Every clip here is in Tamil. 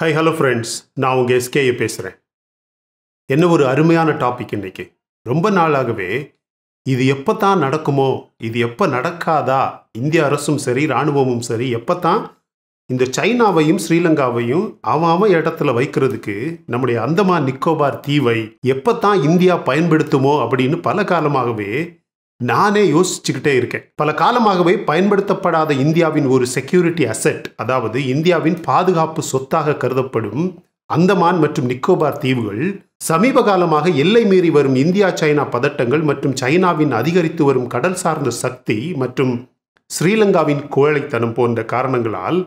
ஹை ஹலோ ஃப்ரெண்ட்ஸ் நான் உங்கள் எஸ்கேயை பேசுகிறேன் என்ன ஒரு அருமையான டாபிக் இன்றைக்கி ரொம்ப நாளாகவே இது எப்போ தான் நடக்குமோ இது எப்போ நடக்காதா இந்திய அரசும் சரி இராணுவமும் சரி எப்போ தான் இந்த சைனாவையும் ஸ்ரீலங்காவையும் அவாம இடத்துல வைக்கிறதுக்கு நம்முடைய அந்தமான் நிக்கோபார் தீவை எப்போ தான் இந்தியா பயன்படுத்துமோ அப்படின்னு பல காலமாகவே நானே யோசிச்சுக்கிட்டே இருக்கேன் பல காலமாகவே பயன்படுத்தப்படாத இந்தியாவின் ஒரு செக்யூரிட்டி அசெட் அதாவது இந்தியாவின் பாதுகாப்பு சொத்தாக கருதப்படும் அந்தமான் மற்றும் நிக்கோபார் தீவுகள் சமீப காலமாக எல்லை மீறி வரும் இந்தியா சைனா பதட்டங்கள் மற்றும் சைனாவின் அதிகரித்து வரும் கடல் சார்ந்த சக்தி மற்றும் ஸ்ரீலங்காவின் கோழைத்தனம் போன்ற காரணங்களால்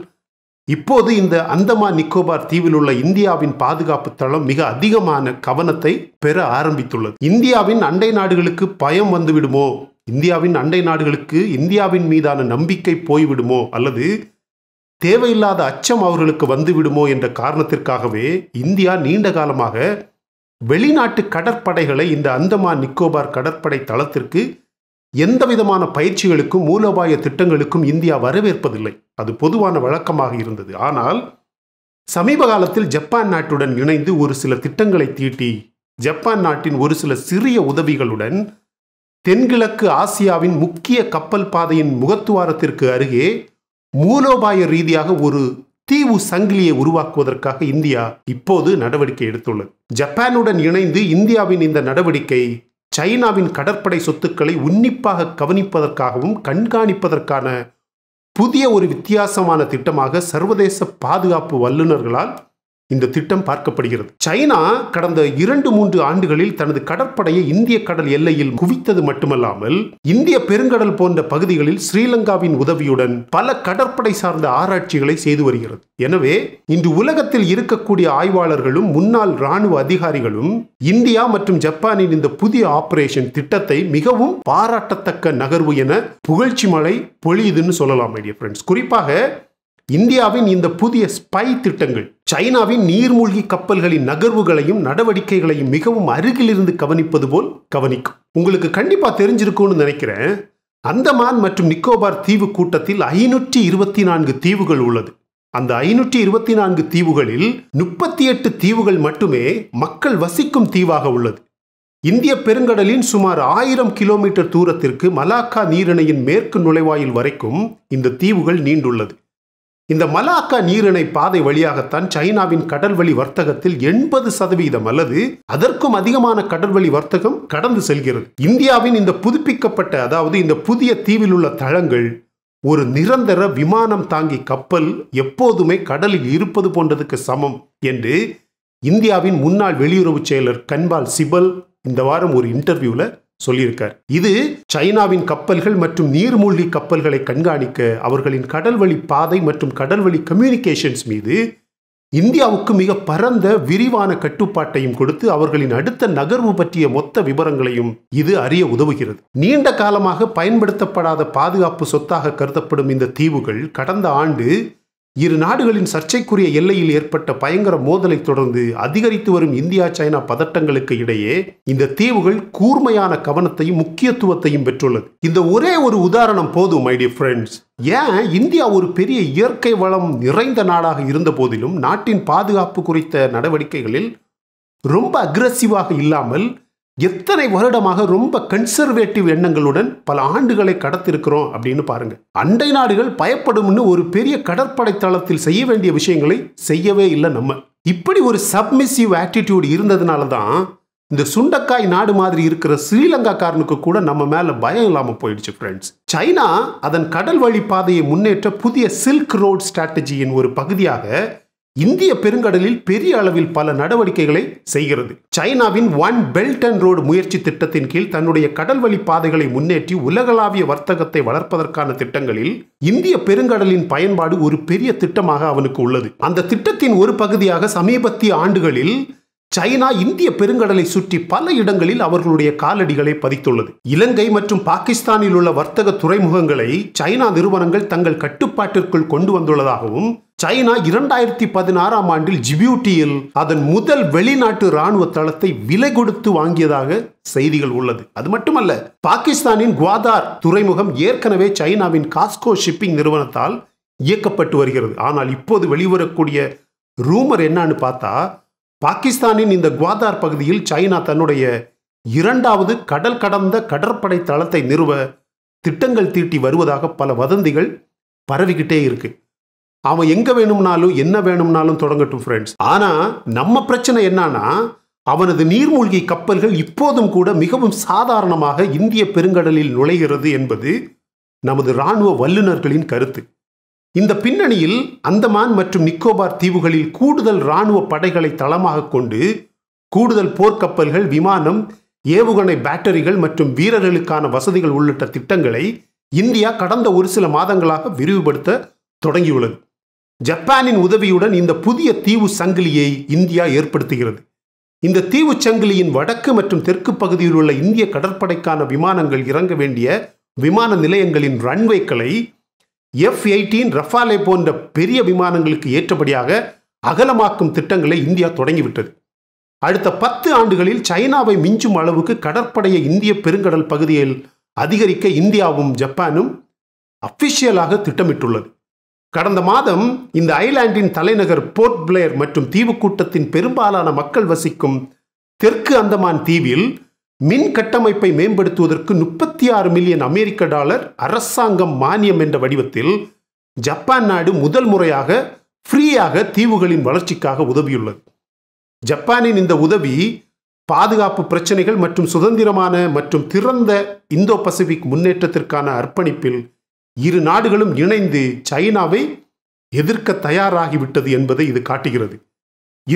இப்போது இந்த அந்தமான் நிக்கோபார் தீவில் உள்ள இந்தியாவின் பாதுகாப்பு தளம் மிக அதிகமான கவனத்தை பெற ஆரம்பித்துள்ளது இந்தியாவின் அண்டை நாடுகளுக்கு பயம் வந்துவிடுமோ இந்தியாவின் அண்டை நாடுகளுக்கு இந்தியாவின் மீதான நம்பிக்கை போய்விடுமோ அல்லது தேவையில்லாத அச்சம் அவர்களுக்கு வந்துவிடுமோ என்ற காரணத்திற்காகவே இந்தியா நீண்ட காலமாக வெளிநாட்டு கடற்படைகளை இந்த அந்தமான் நிக்கோபார் கடற்படை தளத்திற்கு எந்த விதமான பயிற்சிகளுக்கும் மூலோபாய திட்டங்களுக்கும் இந்தியா வரவேற்பதில்லை அது பொதுவான வழக்கமாக இருந்தது ஆனால் சமீப காலத்தில் ஜப்பான் நாட்டுடன் இணைந்து ஒரு சில திட்டங்களை தீட்டி ஜப்பான் நாட்டின் ஒரு சில சிறிய உதவிகளுடன் தென்கிழக்கு ஆசியாவின் முக்கிய கப்பல் பாதையின் முகத்துவாரத்திற்கு அருகே மூலோபாய ரீதியாக ஒரு தீவு சங்கிலியை உருவாக்குவதற்காக இந்தியா இப்போது நடவடிக்கை எடுத்துள்ளது ஜப்பானுடன் இணைந்து இந்தியாவின் இந்த நடவடிக்கை சைனாவின் கடற்படை சொத்துக்களை உன்னிப்பாக கவனிப்பதற்காகவும் கண்காணிப்பதற்கான புதிய ஒரு வித்தியாசமான திட்டமாக சர்வதேச பாதுகாப்பு வல்லுநர்களால் இந்த திட்டம் பார்க்கப்படுகிறது சைனா கடந்த இரண்டு மூன்று ஆண்டுகளில் தனது கடற்படையை இந்திய கடல் எல்லையில் குவித்தது மட்டுமல்லாமல் இந்திய பெருங்கடல் போன்ற பகுதிகளில் ஸ்ரீலங்காவின் உதவியுடன் பல கடற்படை சார்ந்த ஆராய்ச்சிகளை செய்து வருகிறது எனவே இன்று உலகத்தில் இருக்கக்கூடிய ஆய்வாளர்களும் முன்னாள் ராணுவ அதிகாரிகளும் இந்தியா மற்றும் ஜப்பானின் இந்த புதிய ஆபரேஷன் திட்டத்தை மிகவும் பாராட்டத்தக்க நகர்வு என புகழ்ச்சி மழை பொழியுதுன்னு சொல்லலாம் ஃப்ரெண்ட்ஸ் குறிப்பாக இந்தியாவின் இந்த புதிய ஸ்பை திட்டங்கள் சைனாவின் நீர்மூழ்கி கப்பல்களின் நகர்வுகளையும் நடவடிக்கைகளையும் மிகவும் அருகிலிருந்து கவனிப்பது போல் கவனிக்கும் உங்களுக்கு கண்டிப்பாக தெரிஞ்சிருக்கும்னு நினைக்கிறேன் அந்தமான் மற்றும் நிக்கோபார் தீவு கூட்டத்தில் ஐநூற்றி இருபத்தி நான்கு தீவுகள் உள்ளது அந்த ஐநூற்றி இருபத்தி நான்கு தீவுகளில் முப்பத்தி எட்டு தீவுகள் மட்டுமே மக்கள் வசிக்கும் தீவாக உள்ளது இந்திய பெருங்கடலின் சுமார் ஆயிரம் கிலோமீட்டர் தூரத்திற்கு மலாக்கா நீரிணையின் மேற்கு நுழைவாயில் வரைக்கும் இந்த தீவுகள் நீண்டுள்ளது இந்த மலாக்கா நீரிணை பாதை வழியாகத்தான் சைனாவின் கடல்வழி வர்த்தகத்தில் எண்பது சதவீதம் அல்லது அதற்கும் அதிகமான கடல்வழி வர்த்தகம் கடந்து செல்கிறது இந்தியாவின் இந்த புதுப்பிக்கப்பட்ட அதாவது இந்த புதிய தீவில் உள்ள தளங்கள் ஒரு நிரந்தர விமானம் தாங்கி கப்பல் எப்போதுமே கடலில் இருப்பது போன்றதுக்கு சமம் என்று இந்தியாவின் முன்னாள் வெளியுறவு செயலர் கன்பால் சிபல் இந்த வாரம் ஒரு இன்டர்வியூவில் சொல்லியிருக்கார் இது சைனாவின் கப்பல்கள் மற்றும் நீர்மூழ்கி கப்பல்களை கண்காணிக்க அவர்களின் கடல்வழி பாதை மற்றும் கடல்வழி கம்யூனிகேஷன்ஸ் மீது இந்தியாவுக்கு மிக பரந்த விரிவான கட்டுப்பாட்டையும் கொடுத்து அவர்களின் அடுத்த நகர்வு பற்றிய மொத்த விவரங்களையும் இது அறிய உதவுகிறது நீண்ட காலமாக பயன்படுத்தப்படாத பாதுகாப்பு சொத்தாக கருதப்படும் இந்த தீவுகள் கடந்த ஆண்டு இரு நாடுகளின் சர்ச்சைக்குரிய எல்லையில் ஏற்பட்ட பயங்கர மோதலை தொடர்ந்து அதிகரித்து வரும் இந்தியா சைனா பதட்டங்களுக்கு இடையே இந்த தீவுகள் கூர்மையான கவனத்தையும் முக்கியத்துவத்தையும் பெற்றுள்ளது இந்த ஒரே ஒரு உதாரணம் போதும் மை டியர் ஃப்ரெண்ட்ஸ் ஏன் இந்தியா ஒரு பெரிய இயற்கை வளம் நிறைந்த நாடாக இருந்த போதிலும் நாட்டின் பாதுகாப்பு குறித்த நடவடிக்கைகளில் ரொம்ப அக்ரஸிவாக இல்லாமல் எத்தனை வருடமாக ரொம்ப கன்சர்வேட்டிவ் எண்ணங்களுடன் பல ஆண்டுகளை கடத்திருக்கிறோம் அப்படின்னு பாருங்க அண்டை நாடுகள் பயப்படும்னு ஒரு பெரிய கடற்படை தளத்தில் செய்ய வேண்டிய விஷயங்களை செய்யவே இல்லை நம்ம இப்படி ஒரு சப்மிசிவ் ஆட்டிடியூட் இருந்ததுனால தான் இந்த சுண்டக்காய் நாடு மாதிரி இருக்கிற ஸ்ரீலங்காக்காரனுக்கு கூட நம்ம மேலே பயம் இல்லாமல் போயிடுச்சு ஃப்ரெண்ட்ஸ் சைனா அதன் கடல் வழி பாதையை முன்னேற்ற புதிய சில்க் ரோட் ஸ்ட்ராட்டஜியின் ஒரு பகுதியாக இந்திய பெருங்கடலில் பெரிய அளவில் பல நடவடிக்கைகளை செய்கிறது சைனாவின் ஒன் பெல்ட் அண்ட் ரோடு முயற்சி திட்டத்தின் கீழ் தன்னுடைய கடல்வழி பாதைகளை முன்னேற்றி உலகளாவிய வர்த்தகத்தை வளர்ப்பதற்கான திட்டங்களில் இந்திய பெருங்கடலின் பயன்பாடு ஒரு பெரிய திட்டமாக அவனுக்கு உள்ளது அந்த திட்டத்தின் ஒரு பகுதியாக சமீபத்திய ஆண்டுகளில் சைனா இந்திய பெருங்கடலை சுற்றி பல இடங்களில் அவர்களுடைய காலடிகளை பதித்துள்ளது இலங்கை மற்றும் பாகிஸ்தானில் உள்ள வர்த்தக துறைமுகங்களை சைனா நிறுவனங்கள் தங்கள் கட்டுப்பாட்டிற்குள் கொண்டு வந்துள்ளதாகவும் சைனா இரண்டாயிரத்தி பதினாறாம் ஆண்டில் ஜிபியூட்டியில் அதன் முதல் வெளிநாட்டு ராணுவ தளத்தை விலை கொடுத்து வாங்கியதாக செய்திகள் உள்ளது அது மட்டுமல்ல பாகிஸ்தானின் குவாதார் துறைமுகம் ஏற்கனவே சைனாவின் காஸ்கோ ஷிப்பிங் நிறுவனத்தால் இயக்கப்பட்டு வருகிறது ஆனால் இப்போது வெளிவரக்கூடிய ரூமர் என்னன்னு பார்த்தா பாகிஸ்தானின் இந்த குவாதார் பகுதியில் சைனா தன்னுடைய இரண்டாவது கடல் கடந்த கடற்படை தளத்தை நிறுவ திட்டங்கள் தீட்டி வருவதாக பல வதந்திகள் பரவிக்கிட்டே இருக்குது அவன் எங்கே வேணும்னாலும் என்ன வேணும்னாலும் தொடங்கட்டும் ஃப்ரெண்ட்ஸ் ஆனால் நம்ம பிரச்சனை என்னன்னா அவனது நீர்மூழ்கி கப்பல்கள் இப்போதும் கூட மிகவும் சாதாரணமாக இந்திய பெருங்கடலில் நுழைகிறது என்பது நமது இராணுவ வல்லுநர்களின் கருத்து இந்த பின்னணியில் அந்தமான் மற்றும் நிக்கோபார் தீவுகளில் கூடுதல் இராணுவ படைகளை தளமாக கொண்டு கூடுதல் போர்க்கப்பல்கள் விமானம் ஏவுகணை பேட்டரிகள் மற்றும் வீரர்களுக்கான வசதிகள் உள்ளிட்ட திட்டங்களை இந்தியா கடந்த ஒரு சில மாதங்களாக விரிவுபடுத்த தொடங்கியுள்ளது ஜப்பானின் உதவியுடன் இந்த புதிய தீவு சங்கிலியை இந்தியா ஏற்படுத்துகிறது இந்த தீவு சங்கிலியின் வடக்கு மற்றும் தெற்கு பகுதியில் உள்ள இந்திய கடற்படைக்கான விமானங்கள் இறங்க வேண்டிய விமான நிலையங்களின் ரன்வேக்களை எஃப் எயிட்டீன் ரஃபாலே போன்ற பெரிய விமானங்களுக்கு ஏற்றபடியாக அகலமாக்கும் திட்டங்களை இந்தியா தொடங்கிவிட்டது அடுத்த பத்து ஆண்டுகளில் சைனாவை மிஞ்சும் அளவுக்கு கடற்படையை இந்திய பெருங்கடல் பகுதியில் அதிகரிக்க இந்தியாவும் ஜப்பானும் அஃபிஷியலாக திட்டமிட்டுள்ளது கடந்த மாதம் இந்த ஐலாண்டின் தலைநகர் போர்ட் பிளேயர் மற்றும் தீவுக்கூட்டத்தின் பெரும்பாலான மக்கள் வசிக்கும் தெற்கு அந்தமான் தீவில் மின் கட்டமைப்பை மேம்படுத்துவதற்கு முப்பத்தி ஆறு மில்லியன் அமெரிக்க டாலர் அரசாங்கம் மானியம் என்ற வடிவத்தில் ஜப்பான் நாடு முதல் முறையாக ஃப்ரீயாக தீவுகளின் வளர்ச்சிக்காக உதவியுள்ளது ஜப்பானின் இந்த உதவி பாதுகாப்பு பிரச்சனைகள் மற்றும் சுதந்திரமான மற்றும் திறந்த இந்தோ பசிபிக் முன்னேற்றத்திற்கான அர்ப்பணிப்பில் இரு நாடுகளும் இணைந்து சைனாவை எதிர்க்க தயாராகிவிட்டது என்பதை இது காட்டுகிறது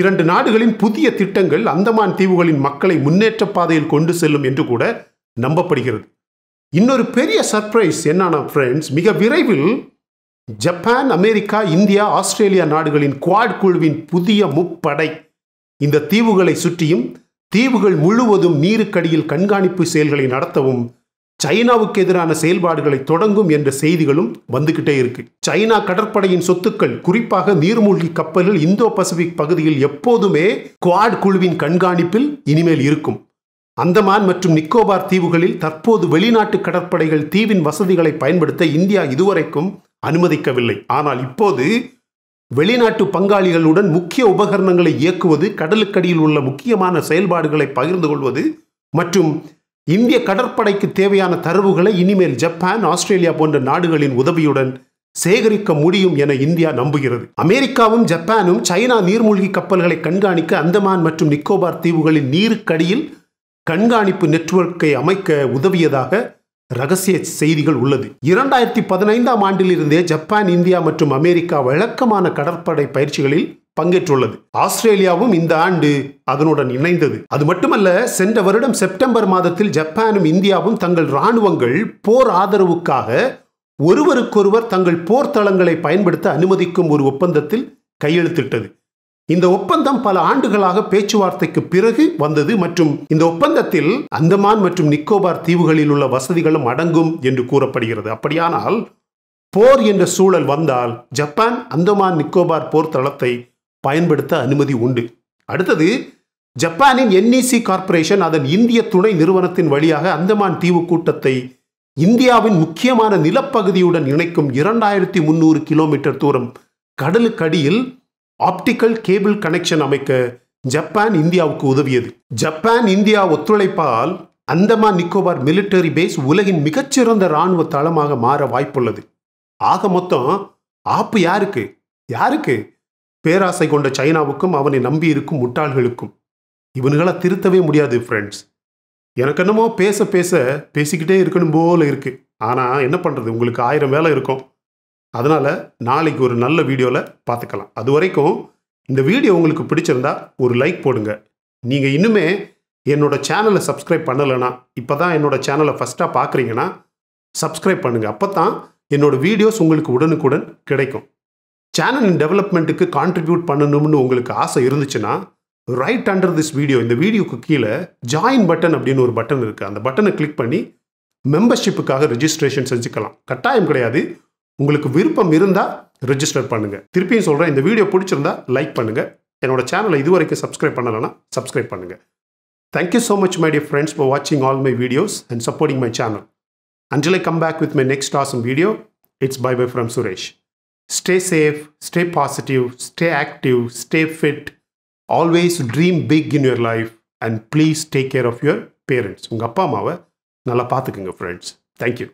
இரண்டு நாடுகளின் புதிய திட்டங்கள் அந்தமான் தீவுகளின் மக்களை முன்னேற்ற பாதையில் கொண்டு செல்லும் என்று கூட நம்பப்படுகிறது இன்னொரு பெரிய சர்ப்ரைஸ் என்னன்னா ஃப்ரெண்ட்ஸ் மிக விரைவில் ஜப்பான் அமெரிக்கா இந்தியா ஆஸ்திரேலியா நாடுகளின் குவாட் குழுவின் புதிய முப்படை இந்த தீவுகளை சுற்றியும் தீவுகள் முழுவதும் நீருக்கடியில் கண்காணிப்பு செயல்களை நடத்தவும் சைனாவுக்கு எதிரான செயல்பாடுகளை தொடங்கும் என்ற செய்திகளும் வந்துகிட்டே இருக்கு சைனா கடற்படையின் சொத்துக்கள் குறிப்பாக நீர்மூழ்கி கப்பல்கள் இந்தோ பசிபிக் பகுதியில் எப்போதுமே குவாட் குழுவின் கண்காணிப்பில் இனிமேல் இருக்கும் அந்தமான் மற்றும் நிக்கோபார் தீவுகளில் தற்போது வெளிநாட்டு கடற்படைகள் தீவின் வசதிகளை பயன்படுத்த இந்தியா இதுவரைக்கும் அனுமதிக்கவில்லை ஆனால் இப்போது வெளிநாட்டு பங்காளிகளுடன் முக்கிய உபகரணங்களை இயக்குவது கடலுக்கடியில் உள்ள முக்கியமான செயல்பாடுகளை பகிர்ந்து கொள்வது மற்றும் இந்திய கடற்படைக்கு தேவையான தரவுகளை இனிமேல் ஜப்பான் ஆஸ்திரேலியா போன்ற நாடுகளின் உதவியுடன் சேகரிக்க முடியும் என இந்தியா நம்புகிறது அமெரிக்காவும் ஜப்பானும் சைனா நீர்மூழ்கி கப்பல்களை கண்காணிக்க அந்தமான் மற்றும் நிக்கோபார் தீவுகளின் நீருக்கடியில் கண்காணிப்பு நெட்வொர்க்கை அமைக்க உதவியதாக ரகசிய செய்திகள் உள்ளது இரண்டாயிரத்தி பதினைந்தாம் ஆண்டிலிருந்தே ஜப்பான் இந்தியா மற்றும் அமெரிக்கா வழக்கமான கடற்படை பயிற்சிகளில் பங்கேற்றுள்ளது ஆஸ்திரேலியாவும் இந்த ஆண்டு அதனுடன் இணைந்தது அது மட்டுமல்ல சென்ற வருடம் செப்டம்பர் மாதத்தில் ஜப்பானும் இந்தியாவும் தங்கள் இராணுவங்கள் போர் ஆதரவுக்காக ஒருவருக்கொருவர் தங்கள் போர் தளங்களை பயன்படுத்த அனுமதிக்கும் ஒரு ஒப்பந்தத்தில் கையெழுத்திட்டது இந்த ஒப்பந்தம் பல ஆண்டுகளாக பேச்சுவார்த்தைக்கு பிறகு வந்தது மற்றும் இந்த ஒப்பந்தத்தில் அந்தமான் மற்றும் நிக்கோபார் தீவுகளில் உள்ள வசதிகளும் அடங்கும் என்று கூறப்படுகிறது அப்படியானால் போர் என்ற சூழல் வந்தால் ஜப்பான் அந்தமான் நிக்கோபார் போர் தளத்தை பயன்படுத்த அனுமதி உண்டு அடுத்தது ஜப்பானின் என்இசி e கார்ப்பரேஷன் அதன் இந்திய துணை நிறுவனத்தின் வழியாக அந்தமான் தீவு கூட்டத்தை இந்தியாவின் முக்கியமான நிலப்பகுதியுடன் இணைக்கும் இரண்டாயிரத்தி முன்னூறு கிலோமீட்டர் தூரம் கடலுக்கடியில் ஆப்டிக்கல் கேபிள் கனெக்ஷன் அமைக்க ஜப்பான் இந்தியாவுக்கு உதவியது ஜப்பான் இந்தியா ஒத்துழைப்பால் அந்தமான் நிக்கோபார் மிலிட்டரி பேஸ் உலகின் மிகச்சிறந்த இராணுவ தளமாக மாற வாய்ப்புள்ளது ஆக மொத்தம் ஆப்பு யாருக்கு யாருக்கு பேராசை கொண்ட சைனாவுக்கும் அவனை நம்பி இருக்கும் முட்டாள்களுக்கும் இவனுகளை திருத்தவே முடியாது ஃப்ரெண்ட்ஸ் எனக்கு என்னமோ பேச பேச பேசிக்கிட்டே இருக்கணும் போல இருக்கு ஆனால் என்ன பண்ணுறது உங்களுக்கு ஆயிரம் வேலை இருக்கும் அதனால் நாளைக்கு ஒரு நல்ல வீடியோவில் பார்த்துக்கலாம் அது வரைக்கும் இந்த வீடியோ உங்களுக்கு பிடிச்சிருந்தா ஒரு லைக் போடுங்க நீங்கள் இன்னுமே என்னோடய சேனலை சப்ஸ்கிரைப் பண்ணலைன்னா இப்போ தான் என்னோடய சேனலை ஃபஸ்ட்டாக பார்க்குறீங்கன்னா சப்ஸ்கிரைப் பண்ணுங்கள் அப்போ தான் என்னோடய வீடியோஸ் உங்களுக்கு உடனுக்குடன் கிடைக்கும் சேனலின் டெவலப்மெண்ட்டுக்கு கான்ட்ரிபியூட் பண்ணணும்னு உங்களுக்கு ஆசை இருந்துச்சுன்னா ரைட் அண்டர் திஸ் வீடியோ இந்த வீடியோக்கு கீழே ஜாயின் பட்டன் அப்படின்னு ஒரு பட்டன் இருக்குது அந்த பட்டனை கிளிக் பண்ணி மெம்பர்ஷிப்புக்காக ரெஜிஸ்ட்ரேஷன் செஞ்சுக்கலாம் கட்டாயம் கிடையாது உங்களுக்கு விருப்பம் இருந்தால் ரிஜிஸ்டர் பண்ணுங்கள் திருப்பியும் சொல்கிறேன் இந்த வீடியோ பிடிச்சிருந்தா லைக் பண்ணுங்கள் என்னோடய சேனலை இது வரைக்கும் சப்ஸ்கிரைப் பண்ணலைன்னா சப்ஸ்கிரைப் பண்ணுங்கள் thank you so much my dear friends for வாட்சிங் all my videos and supporting my channel Until come back with my next awesome video it's bye bye from Suresh stay safe stay positive stay active stay fit always dream big in your life and please take care of your parents உங்கள் அப்பா அம்மாவை நல்லா பார்த்துக்குங்க ஃப்ரெண்ட்ஸ் தேங்க்யூ